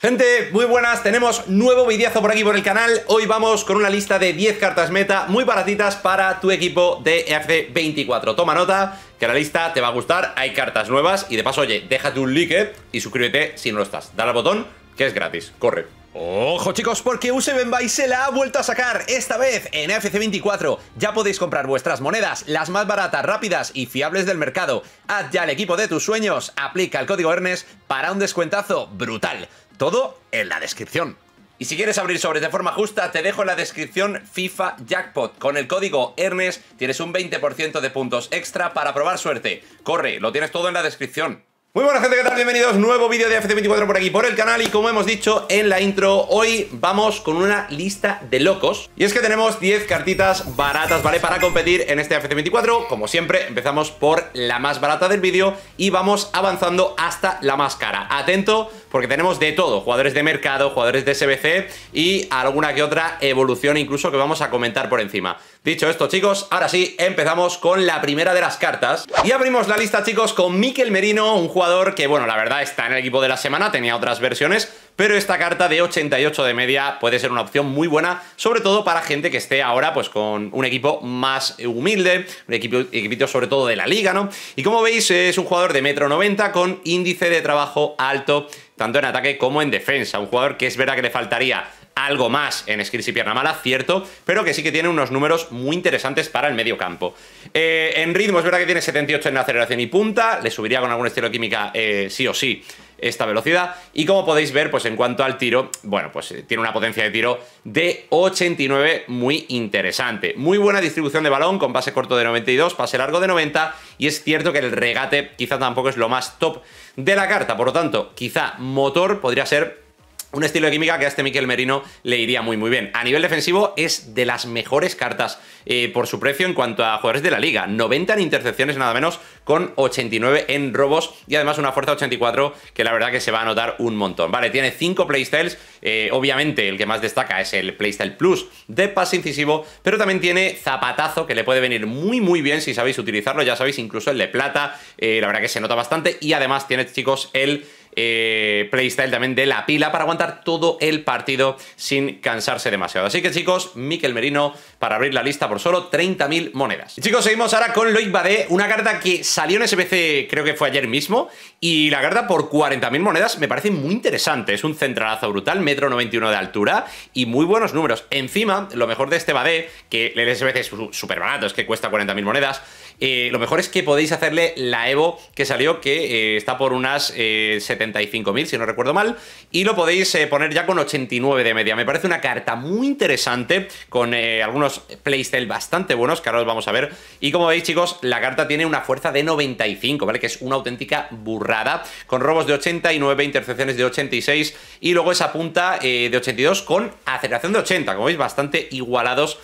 Gente, muy buenas, tenemos nuevo videazo por aquí por el canal Hoy vamos con una lista de 10 cartas meta muy baratitas para tu equipo de FC24 Toma nota, que la lista te va a gustar, hay cartas nuevas Y de paso, oye, déjate un like y suscríbete si no lo estás Dale al botón, que es gratis, corre Ojo chicos, porque Useven Buy se la ha vuelto a sacar, esta vez en FC24. Ya podéis comprar vuestras monedas, las más baratas, rápidas y fiables del mercado. Haz ya el equipo de tus sueños, aplica el código ERNEST para un descuentazo brutal. Todo en la descripción. Y si quieres abrir sobres de forma justa, te dejo en la descripción FIFA Jackpot. Con el código ERNES tienes un 20% de puntos extra para probar suerte. Corre, lo tienes todo en la descripción. Muy buena gente, ¿qué tal? Bienvenidos, nuevo vídeo de FC24 por aquí, por el canal y como hemos dicho en la intro, hoy vamos con una lista de locos y es que tenemos 10 cartitas baratas, ¿vale? Para competir en este FC24, como siempre empezamos por la más barata del vídeo y vamos avanzando hasta la más cara. Atento porque tenemos de todo, jugadores de mercado, jugadores de SBC y alguna que otra evolución incluso que vamos a comentar por encima. Dicho esto, chicos, ahora sí, empezamos con la primera de las cartas. Y abrimos la lista, chicos, con Miquel Merino, un jugador que, bueno, la verdad está en el equipo de la semana, tenía otras versiones, pero esta carta de 88 de media puede ser una opción muy buena, sobre todo para gente que esté ahora pues con un equipo más humilde, un equipo, sobre todo de la liga, ¿no? Y como veis, es un jugador de metro 90 con índice de trabajo alto tanto en ataque como en defensa. Un jugador que es verdad que le faltaría algo más en skills y pierna mala, cierto, pero que sí que tiene unos números muy interesantes para el medio campo. Eh, en ritmo es verdad que tiene 78 en aceleración y punta, le subiría con algún estilo química eh, sí o sí esta velocidad y como podéis ver pues en cuanto al tiro, bueno pues eh, tiene una potencia de tiro de 89 muy interesante, muy buena distribución de balón con pase corto de 92, pase largo de 90 y es cierto que el regate quizá tampoco es lo más top de la carta. Por lo tanto, quizá motor podría ser un estilo de química que a este Miquel Merino le iría muy muy bien. A nivel defensivo es de las mejores cartas eh, por su precio en cuanto a jugadores de la liga. 90 en intercepciones nada menos con 89 en robos y además una fuerza 84 que la verdad que se va a notar un montón. Vale, tiene 5 playstyles. Eh, obviamente el que más destaca es el playstyle plus de pase incisivo, pero también tiene zapatazo que le puede venir muy muy bien si sabéis utilizarlo. Ya sabéis, incluso el de plata, eh, la verdad que se nota bastante. Y además tiene chicos el... Eh, playstyle también de la pila para aguantar todo el partido sin cansarse demasiado. Así que chicos, Miquel Merino para abrir la lista por solo 30.000 monedas. Y, chicos, seguimos ahora con Loic Badé, una carta que salió en SBC creo que fue ayer mismo y la carta por 40.000 monedas me parece muy interesante. Es un centralazo brutal, metro 91 de altura y muy buenos números. Encima, lo mejor de este Badé, que el SBC es súper barato, es que cuesta 40.000 monedas, eh, lo mejor es que podéis hacerle la Evo que salió, que eh, está por unas 75.000, eh, si no recuerdo mal, y lo podéis poner ya con 89 de media. Me parece una carta muy interesante, con algunos playstyle bastante buenos, que ahora os vamos a ver. Y como veis, chicos, la carta tiene una fuerza de 95, ¿vale? Que es una auténtica burrada, con robos de 89, intercepciones de 86, y luego esa punta de 82 con aceleración de 80, como veis, bastante igualados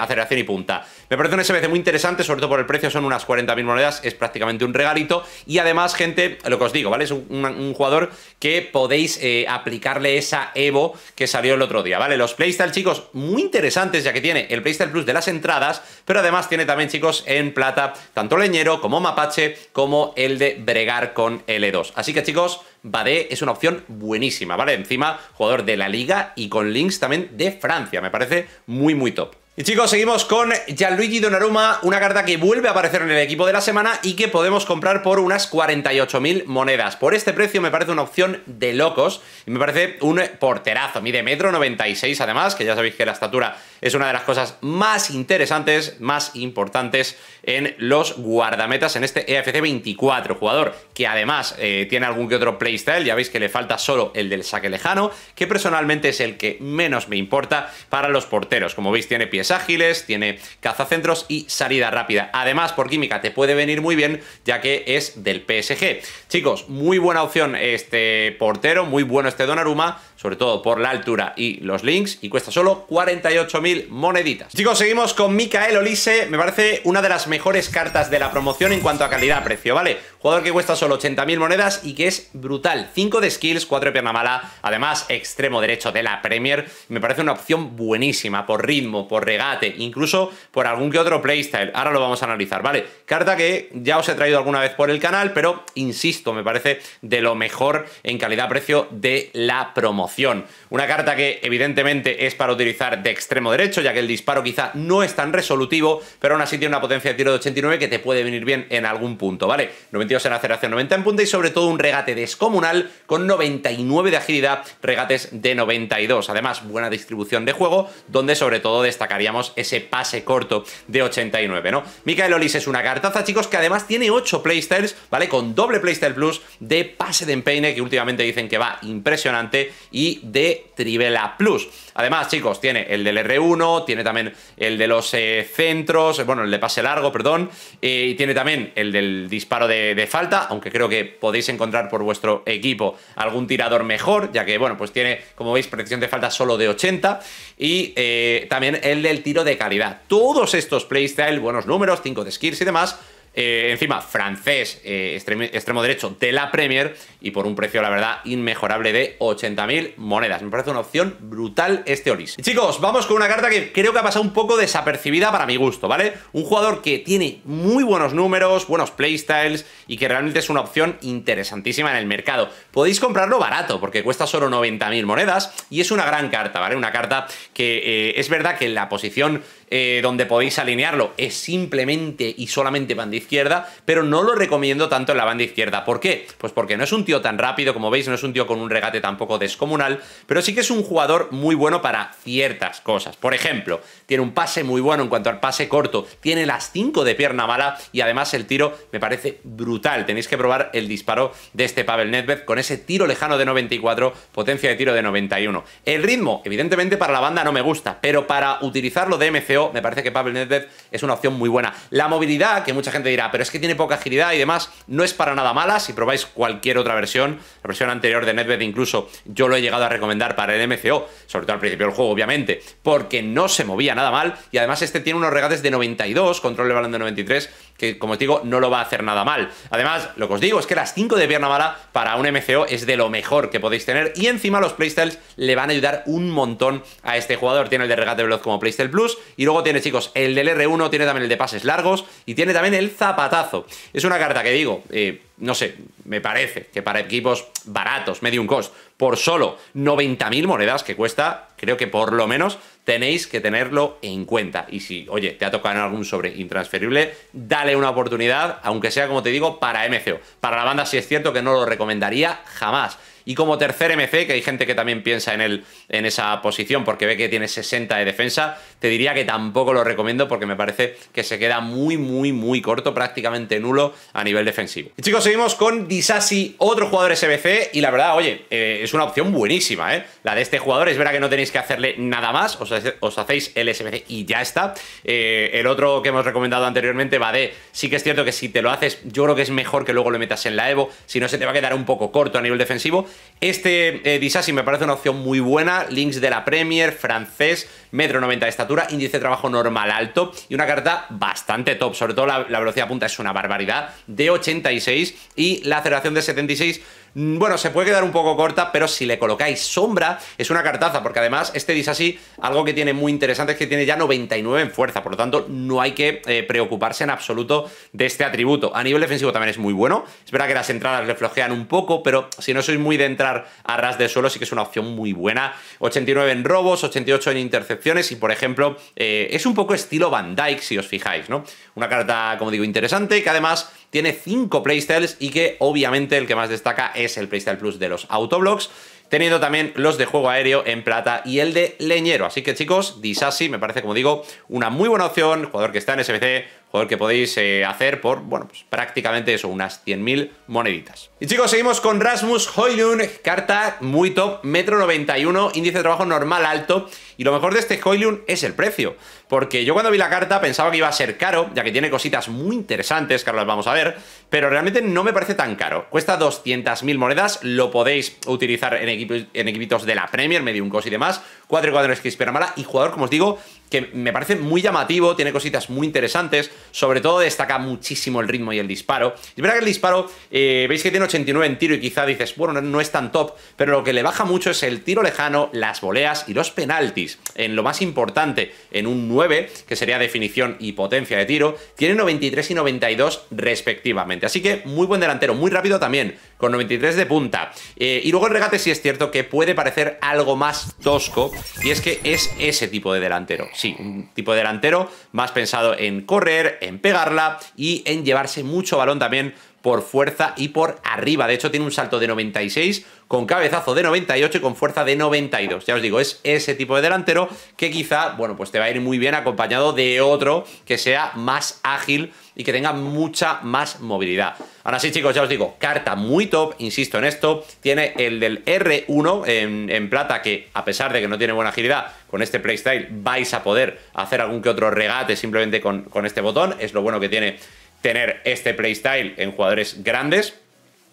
aceleración y punta. Me parece un SBC muy interesante, sobre todo por el precio, son unas 40.000 monedas, es prácticamente un regalito. Y además, gente, lo que os digo, ¿vale? Es un, jugador que podéis eh, aplicarle esa Evo que salió el otro día, ¿vale? Los playstyle, chicos, muy interesantes, ya que tiene el playstyle plus de las entradas, pero además tiene también, chicos, en plata, tanto leñero como mapache, como el de bregar con L2. E Así que, chicos, Bade es una opción buenísima, ¿vale? Encima, jugador de la liga y con links también de Francia. Me parece muy, muy top. Y chicos, seguimos con Gianluigi Donnarumma, una carta que vuelve a aparecer en el equipo de la semana y que podemos comprar por unas 48.000 monedas. Por este precio me parece una opción de locos y me parece un porterazo. Mide metro 96 además, que ya sabéis que la estatura es una de las cosas más interesantes, más importantes en los guardametas en este EFC 24. Jugador que además eh, tiene algún que otro playstyle, ya veis que le falta solo el del saque lejano, que personalmente es el que menos me importa para los porteros. Como veis tiene pies ágiles, tiene cazacentros y salida rápida. Además, por química te puede venir muy bien, ya que es del PSG. Chicos, muy buena opción este portero, muy bueno este Donnarumma, sobre todo por la altura y los links, y cuesta solo 48.000 moneditas. Chicos, seguimos con Mikael Olise, me parece una de las mejores cartas de la promoción en cuanto a calidad-precio, ¿vale? Jugador que cuesta solo 80.000 monedas y que es brutal, 5 de skills, 4 de pierna mala, además extremo derecho de la Premier, me parece una opción buenísima por ritmo, por regate, incluso por algún que otro playstyle. Ahora lo vamos a analizar, ¿vale? Carta que ya os he traído alguna vez por el canal, pero insisto, me parece de lo mejor en calidad-precio de la promoción. Una carta que evidentemente es para utilizar de extremo derecho, ya que el disparo quizá no es tan resolutivo, pero aún así tiene una potencia de tiro de 89 que te puede venir bien en algún punto, ¿vale? 92 en aceleración, 90 en punta y sobre todo un regate descomunal con 99 de agilidad, regates de 92. Además, buena distribución de juego, donde sobre todo destacaría ese pase corto de 89, ¿no? Ollis Olis es una cartaza, chicos, que además tiene 8 playstyles, ¿vale? Con doble playstyle plus de pase de empeine, que últimamente dicen que va impresionante, y de Trivela Plus. Además, chicos, tiene el del R1, tiene también el de los eh, centros, bueno, el de pase largo, perdón, eh, y tiene también el del disparo de, falta, aunque creo que podéis encontrar por vuestro equipo algún tirador mejor, ya que, bueno, pues tiene, como veis, protección de falta solo de 80, y eh, también el del tiro de calidad. Todos estos playstyle, buenos números, 5 de skills y demás, eh, encima francés, eh, extremo, derecho de la Premier y por un precio, la verdad, inmejorable de 80.000 monedas. Me parece una opción brutal este Olis. chicos, vamos con una carta que creo que ha pasado un poco desapercibida para mi gusto, ¿vale? Un jugador que tiene muy buenos números, buenos playstyles y que realmente es una opción interesantísima en el mercado. Podéis comprarlo barato porque cuesta solo 90.000 monedas y es una gran carta, ¿vale? Una carta que eh, es verdad que la posición eh, donde podéis alinearlo es simplemente y solamente banda izquierda, pero no lo recomiendo tanto en la banda izquierda. ¿Por qué? Pues porque no es un tío tan rápido, como veis, no es un tío con un regate tampoco descomunal, pero sí que es un jugador muy bueno para ciertas cosas. Por ejemplo, tiene un pase muy bueno en cuanto al pase corto, tiene las 5 de pierna mala y además el tiro me parece brutal. Tenéis que probar el disparo de este Pavel Nedved con ese tiro lejano de 94, potencia de tiro de 91. El ritmo, evidentemente para la banda no me gusta, pero para utilizarlo de MC me parece que Pavel Nedved es una opción muy buena. La movilidad, que mucha gente dirá, pero es que tiene poca agilidad y demás, no es para nada mala. Si probáis cualquier otra versión, la versión anterior de Nedved incluso yo lo he llegado a recomendar para el MCO, sobre todo al principio del juego, obviamente, porque no se movía nada mal y además este tiene unos regates de 92, control de balón de 93, que como os digo, no lo va a hacer nada mal. Además, lo que os digo es que las 5 de pierna mala para un MCO es de lo mejor que podéis tener y encima los playstyles le van a ayudar un montón a este jugador. Tiene el de regate veloz como playstyle plus y luego tiene, chicos, el del R1, tiene también el de pases largos y tiene también el zapatazo. Es una carta que digo, eh, no sé, me parece que para equipos baratos, medium cost, por solo 90.000 monedas que cuesta, creo que por lo menos tenéis que tenerlo en cuenta. Y si, oye, te ha tocado en algún sobre intransferible, dale una oportunidad, aunque sea, como te digo, para MCO. Para la banda si es cierto que no lo recomendaría jamás. Y como tercer MC, que hay gente que también piensa en él en esa posición porque ve que tiene 60 de defensa, te diría que tampoco lo recomiendo porque me parece que se queda muy, muy, muy corto, prácticamente nulo a nivel defensivo. Y chicos, seguimos con Disasi, otro jugador SBC, y la verdad, oye, eh, es una opción buenísima, ¿eh? La de este jugador, es verdad que no tenéis que hacerle nada más, os, hacéis el SBC y ya está. Eh, el otro que hemos recomendado anteriormente, va de, sí que es cierto que si te lo haces, yo creo que es mejor que luego lo metas en la Evo, si no se te va a quedar un poco corto a nivel defensivo, este eh, me parece una opción muy buena, links de la Premier, francés, metro 90 de estatura, índice de trabajo normal alto y una carta bastante top, sobre todo la, la velocidad punta es una barbaridad, de 86 y la aceleración de 76 Mm, bueno, se puede quedar un poco corta, pero si le colocáis sombra, es una cartaza, porque además este dice así algo que tiene muy interesante es que tiene ya 99 en fuerza, por lo tanto no hay que eh, preocuparse en absoluto de este atributo. A nivel defensivo también es muy bueno, es verdad que las entradas le un poco, pero si no sois muy de entrar a ras de suelo, sí que es una opción muy buena. 89 en robos, 88 en intercepciones y, por ejemplo, eh, es un poco estilo Van Dyke, si os fijáis, ¿no? Una carta, como digo, interesante, que además tiene 5 playstyles y que obviamente el que más destaca es el playstyle plus de los autoblocks teniendo también los de juego aéreo en plata y el de leñero. Así que chicos, Disasi me parece, como digo, una muy buena opción, jugador que está en SBC, que podéis eh, hacer por, bueno, pues prácticamente eso, unas 100.000 moneditas. Y chicos, seguimos con Rasmus Hoylund, carta muy top, metro 91, índice de trabajo normal alto. Y lo mejor de este Hoylund es el precio, porque yo cuando vi la carta pensaba que iba a ser caro, ya que tiene cositas muy interesantes que ahora las vamos a ver, pero realmente no me parece tan caro. Cuesta 200.000 monedas, lo podéis utilizar en, en equipitos de la Premier, medio un cos y demás, cuatro y que espera mala y jugador, como os digo, que me parece muy llamativo, tiene cositas muy interesantes, sobre todo destaca muchísimo el ritmo y el disparo. Y verá que el disparo, eh, veis que tiene 89 en tiro y quizá dices, bueno, no es tan top, pero lo que le baja mucho es el tiro lejano, las voleas y los penaltis. En lo más importante, en un 9, que sería definición y potencia de tiro, tiene 93 y 92 respectivamente. Así que muy buen delantero, muy rápido también, con 93 de punta. Eh, y luego el regate sí es cierto que puede parecer algo más tosco, y es que es ese tipo de delantero. Sí, un tipo de delantero más pensado en correr, en pegarla y en llevarse mucho balón también por fuerza y por arriba. De hecho, tiene un salto de 96 con cabezazo de 98 y con fuerza de 92. Ya os digo, es ese tipo de delantero que quizá, bueno, pues te va a ir muy bien acompañado de otro que sea más ágil y que tenga mucha más movilidad. Ahora sí, chicos, ya os digo, carta muy top, insisto en esto. Tiene el del R1 en, plata, que a pesar de que no tiene buena agilidad, con este playstyle vais a poder hacer algún que otro regate simplemente con, con este botón. Es lo bueno que tiene tener este playstyle en jugadores grandes.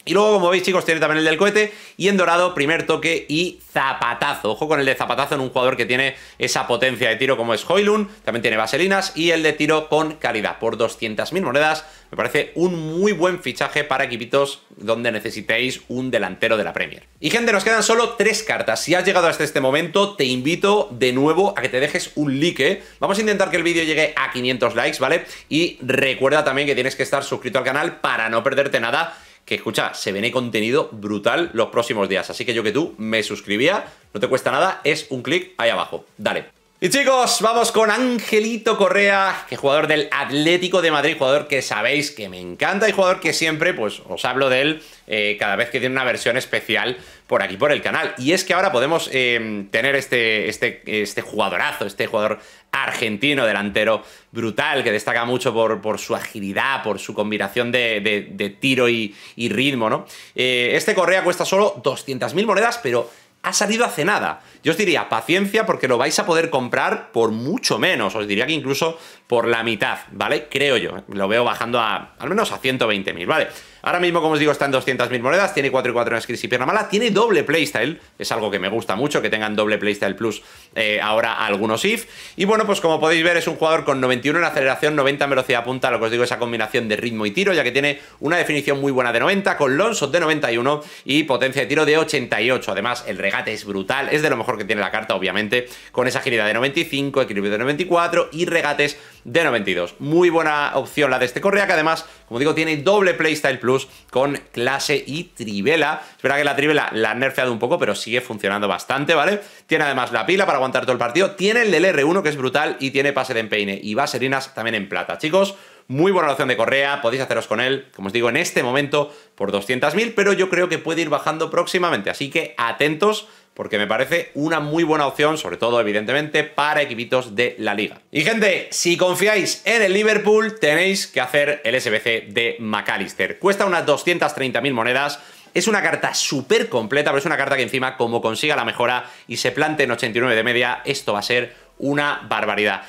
Y luego, como veis, chicos, tiene también el del cohete y en dorado, primer toque y zapatazo. Ojo con el de zapatazo en un jugador que tiene esa potencia de tiro como es Hoylun, también tiene vaselinas y el de tiro con calidad por 200.000 monedas. Me parece un muy buen fichaje para equipitos donde necesitéis un delantero de la Premier. Y gente, nos quedan solo tres cartas. Si has llegado hasta este momento, te invito de nuevo a que te dejes un like. ¿eh? Vamos a intentar que el vídeo llegue a 500 likes, ¿vale? Y recuerda también que tienes que estar suscrito al canal para no perderte nada que escucha, se viene contenido brutal los próximos días. Así que yo que tú me suscribía, no te cuesta nada, es un clic ahí abajo. Dale. Y chicos, vamos con Angelito Correa, que es jugador del Atlético de Madrid, jugador que sabéis que me encanta y jugador que siempre, pues, os hablo de él eh, cada vez que tiene una versión especial por aquí por el canal. Y es que ahora podemos eh, tener este, este, este jugadorazo, este jugador argentino, delantero brutal, que destaca mucho por, por su agilidad, por su combinación de, tiro y, ritmo, ¿no? Eh, este Correa cuesta solo 200.000 monedas, pero ha salido hace nada. Yo os diría, paciencia, porque lo vais a poder comprar por mucho menos. Os diría que incluso por la mitad, ¿vale? Creo yo. Lo veo bajando a al menos a 120.000, ¿vale? Ahora mismo, como os digo, está en 200.000 monedas, tiene 4 y 4 en crisis y Pierna Mala, tiene doble playstyle, es algo que me gusta mucho, que tengan doble playstyle plus eh, ahora algunos if. Y bueno, pues como podéis ver, es un jugador con 91 en aceleración, 90 en velocidad punta, lo que os digo, esa combinación de ritmo y tiro, ya que tiene una definición muy buena de 90, con shot de 91 y potencia de tiro de 88. Además, el regate es brutal, es de lo mejor que tiene la carta, obviamente, con esa agilidad de 95, equilibrio de 94 y regates de 92. Muy buena opción la de este Correa, que además, como digo, tiene doble Playstyle Plus con clase y trivela. Es que la trivela la han nerfeado un poco, pero sigue funcionando bastante, ¿vale? Tiene además la pila para aguantar todo el partido, tiene el del R1, que es brutal, y tiene pase de empeine y baserinas también en plata. Chicos, muy buena opción de Correa, podéis haceros con él, como os digo, en este momento por 200.000, pero yo creo que puede ir bajando próximamente, así que atentos porque me parece una muy buena opción, sobre todo evidentemente para equipitos de la liga. Y gente, si confiáis en el Liverpool, tenéis que hacer el SBC de McAllister. Cuesta unas 230.000 monedas, es una carta súper completa, pero es una carta que encima, como consiga la mejora y se plante en 89 de media, esto va a ser una barbaridad.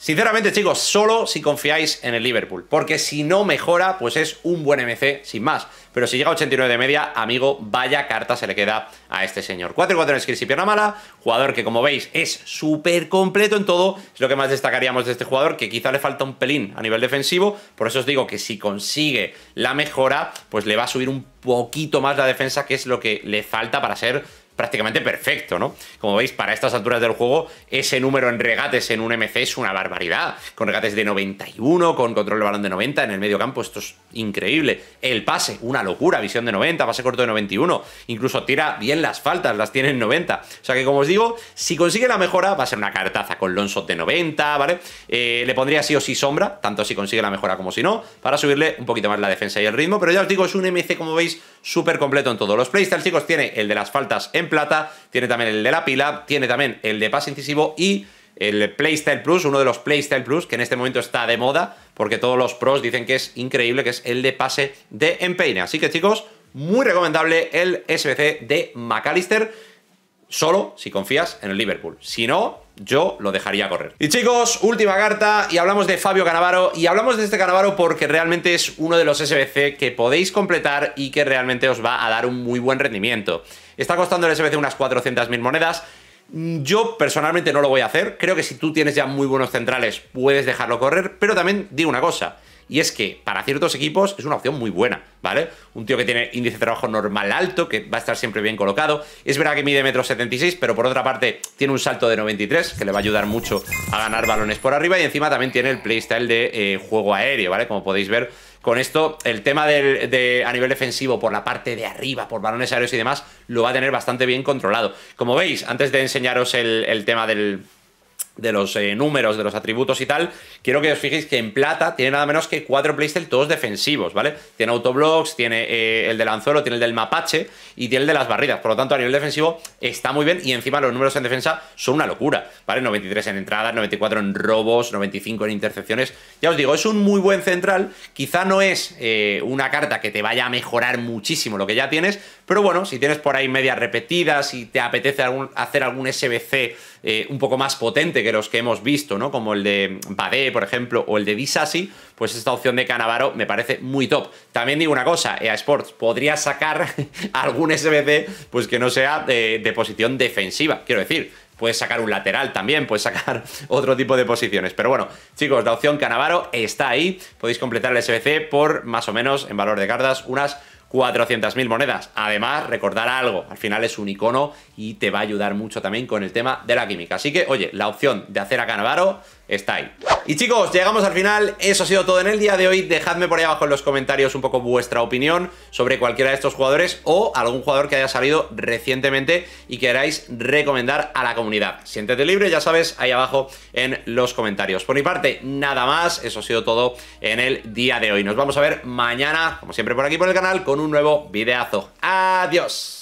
Sinceramente, chicos, solo si confiáis en el Liverpool. Porque si no mejora, pues es un buen MC, sin más. Pero si llega a 89 de media, amigo, vaya carta se le queda a este señor. 4-4 en skills y mala. Jugador que, como veis, es súper completo en todo. Es lo que más destacaríamos de este jugador, que quizá le falta un pelín a nivel defensivo. Por eso os digo que si consigue la mejora, pues le va a subir un poquito más la defensa, que es lo que le falta para ser prácticamente perfecto, ¿no? Como veis, para estas alturas del juego, ese número en regates en un MC es una barbaridad. Con regates de 91, con control de balón de 90 en el medio campo, esto es increíble. El pase, una locura, visión de 90, pase corto de 91. Incluso tira bien las faltas, las tiene en 90. O sea que, como os digo, si consigue la mejora, va a ser una cartaza con lonsot de 90, ¿vale? Eh, le pondría sí o sí sombra, tanto si consigue la mejora como si no, para subirle un poquito más la defensa y el ritmo. Pero ya os digo, es un MC, como veis, súper completo en todo. Los Playstyle, chicos, tiene el de las faltas en plata, tiene también el de la pila, tiene también el de pase incisivo y el Playstyle Plus, uno de los Playstyle Plus, que en este momento está de moda, porque todos los pros dicen que es increíble, que es el de pase de empeine. Así que, chicos, muy recomendable el SBC de McAllister Solo si confías en el Liverpool. Si no, yo lo dejaría correr. Y chicos, última carta y hablamos de Fabio Canavaro y hablamos de este Canavaro porque realmente es uno de los SBC que podéis completar y que realmente os va a dar un muy buen rendimiento. Está costando el SBC unas 400.000 monedas. Yo personalmente no lo voy a hacer. Creo que si tú tienes ya muy buenos centrales puedes dejarlo correr, pero también digo una cosa y es que para ciertos equipos es una opción muy buena, ¿vale? Un tío que tiene índice de trabajo normal alto, que va a estar siempre bien colocado. Es verdad que mide metro 76, pero por otra parte tiene un salto de 93, que le va a ayudar mucho a ganar balones por arriba y encima también tiene el playstyle de eh, juego aéreo, ¿vale? Como podéis ver, con esto el tema de, a nivel defensivo por la parte de arriba, por balones aéreos y demás, lo va a tener bastante bien controlado. Como veis, antes de enseñaros el tema del, de los eh, números, de los atributos y tal, quiero que os fijéis que en plata tiene nada menos que cuatro playstyle todos defensivos, ¿vale? Tiene autoblocks, tiene eh, el de anzuelo, tiene el del mapache y tiene el de las barridas. Por lo tanto, a nivel defensivo está muy bien y encima los números en defensa son una locura, ¿vale? 93 en entradas, 94 en robos, 95 en intercepciones. Ya os digo, es un muy buen central. Quizá no es eh, una carta que te vaya a mejorar muchísimo lo que ya tienes, pero bueno, si tienes por ahí medias repetidas, si te apetece hacer algún SBC un poco más potente, que los que hemos visto, ¿no? Como el de Bade, por ejemplo, o el de Disasi, pues esta opción de Canavaro me parece muy top. También digo una cosa, EA Sports podría sacar algún SBC, pues que no sea eh, de, posición defensiva, quiero decir. Puedes sacar un lateral también, puedes sacar otro tipo de posiciones. Pero bueno, chicos, la opción Canavaro está ahí. Podéis completar el SBC por más o menos, en valor de cartas, unas 400.000 monedas. Además, recordar algo, al final es un icono y te va a ayudar mucho también con el tema de la química. Así que, oye, la opción de hacer a Canavaro está ahí. Y chicos, llegamos al final, eso ha sido todo en el día de hoy, dejadme por ahí abajo en los comentarios un poco vuestra opinión sobre cualquiera de estos jugadores o algún jugador que haya salido recientemente y queráis recomendar a la comunidad. Siéntete libre, ya sabes, ahí abajo en los comentarios. Por mi parte, nada más, eso ha sido todo en el día de hoy. Nos vamos a ver mañana, como siempre por aquí por el canal, con un nuevo videazo. ¡Adiós!